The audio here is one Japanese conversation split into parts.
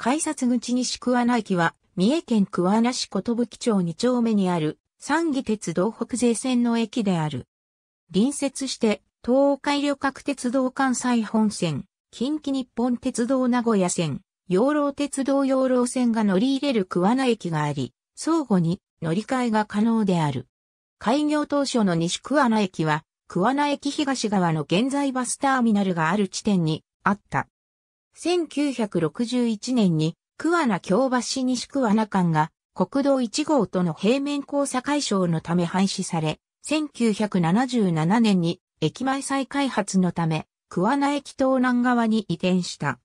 改札口西桑名駅は、三重県桑名市こと町2丁目にある、三義鉄道北西線の駅である。隣接して、東海旅客鉄道関西本線、近畿日本鉄道名古屋線、養老鉄道養老線が乗り入れる桑名駅があり、相互に乗り換えが可能である。開業当初の西桑名駅は、桑名駅東側の現在バスターミナルがある地点にあった。1961年に桑名京橋西桑名間が国道1号との平面交差解消のため廃止され、1977年に駅前再開発のため、桑名駅東南側に移転した。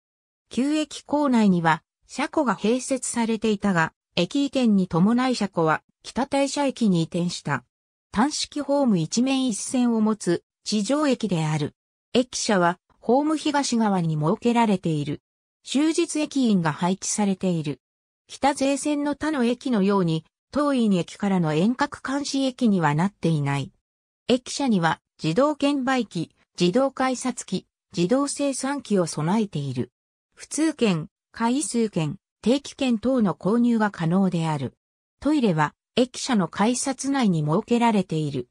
旧駅構内には車庫が併設されていたが、駅移転に伴い車庫は北大社駅に移転した。単式ホーム一面一線を持つ地上駅である。駅舎はホーム東側に設けられている。終日駅員が配置されている。北税線の他の駅のように、当院駅からの遠隔監視駅にはなっていない。駅舎には自動券売機、自動改札機、自動生産機を備えている。普通券、回数券、定期券等の購入が可能である。トイレは駅舎の改札内に設けられている。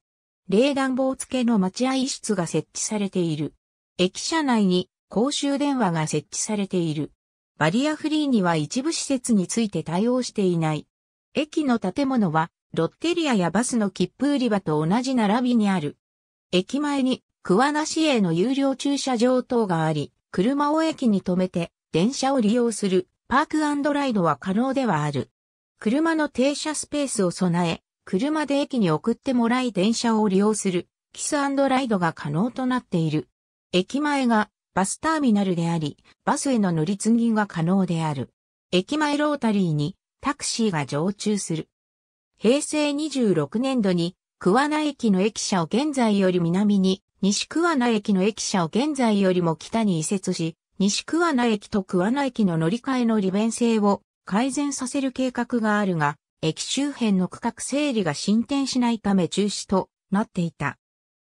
冷暖房付けの待合室が設置されている。駅舎内に公衆電話が設置されている。バリアフリーには一部施設について対応していない。駅の建物は、ロッテリアやバスの切符売り場と同じ並びにある。駅前に、桑名市営の有料駐車場等があり、車を駅に停めて、電車を利用する、パークライドは可能ではある。車の停車スペースを備え、車で駅に送ってもらい電車を利用する、キスライドが可能となっている。駅前がバスターミナルであり、バスへの乗り継ぎが可能である。駅前ロータリーにタクシーが常駐する。平成26年度に桑名駅の駅舎を現在より南に、西桑名駅の駅舎を現在よりも北に移設し、西桑名駅と桑名駅の乗り換えの利便性を改善させる計画があるが、駅周辺の区画整理が進展しないため中止となっていた。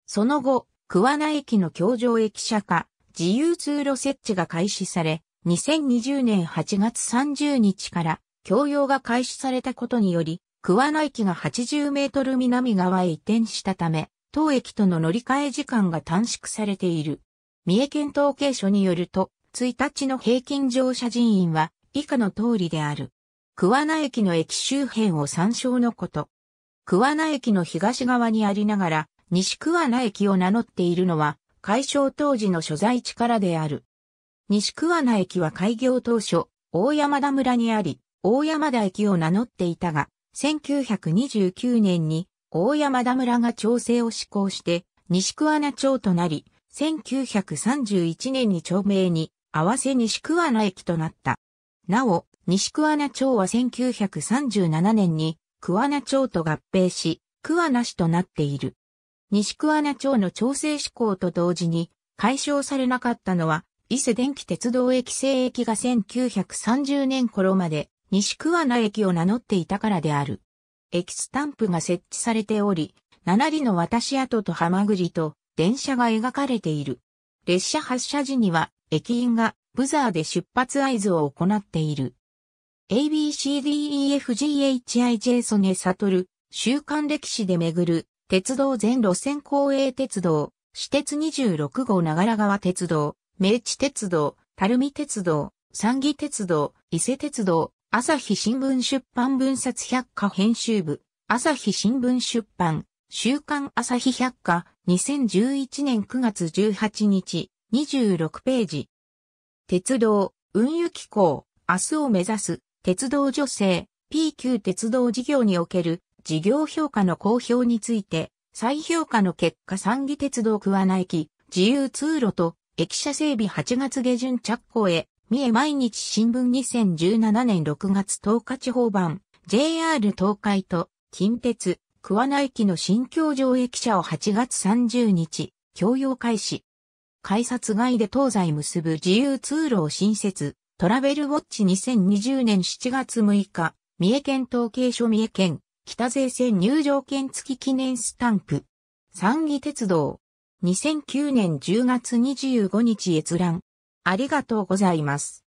その後、桑名駅の橋上駅舎化、自由通路設置が開始され、2020年8月30日から共用が開始されたことにより、桑名駅が80メートル南側へ移転したため、当駅との乗り換え時間が短縮されている。三重県統計所によると、1日の平均乗車人員は以下の通りである。桑名駅の駅周辺を参照のこと。桑名駅の東側にありながら、西桑名駅を名乗っているのは、改称当時の所在地からである。西桑名駅は開業当初、大山田村にあり、大山田駅を名乗っていたが、1929年に大山田村が調整を施行して、西桑名町となり、1931年に町名に合わせ西桑名駅となった。なお、西桑名町は1937年に桑名町と合併し、桑名市となっている。西桑名町の調整施行と同時に解消されなかったのは、伊勢電気鉄道駅西駅が1930年頃まで西桑名駅を名乗っていたからである。駅スタンプが設置されており、七里の渡し跡とハマグリと電車が描かれている。列車発車時には駅員がブザーで出発合図を行っている。ABCDEFGHIJ ソネサトル、週刊歴史で巡る鉄道全路線公営鉄道、私鉄26号長良川鉄道、明治鉄道、垂水鉄道、三義鉄道、伊勢鉄道、朝日新聞出版分冊百科編集部、朝日新聞出版、週刊朝日百科、2011年9月18日、26ページ。鉄道、運輸機構、明日を目指す、鉄道女性、P q 鉄道事業における事業評価の公表について、再評価の結果三義鉄道桑名駅、自由通路と駅舎整備8月下旬着工へ、三重毎日新聞2017年6月10日地方版、JR 東海と近鉄、桑名駅の新京上駅舎を8月30日、共用開始。改札外で東西結ぶ自由通路を新設、トラベルウォッチ2020年7月6日、三重県統計所三重県、北税線入場券付き記念スタンプ。三義鉄道。2009年10月25日閲覧。ありがとうございます。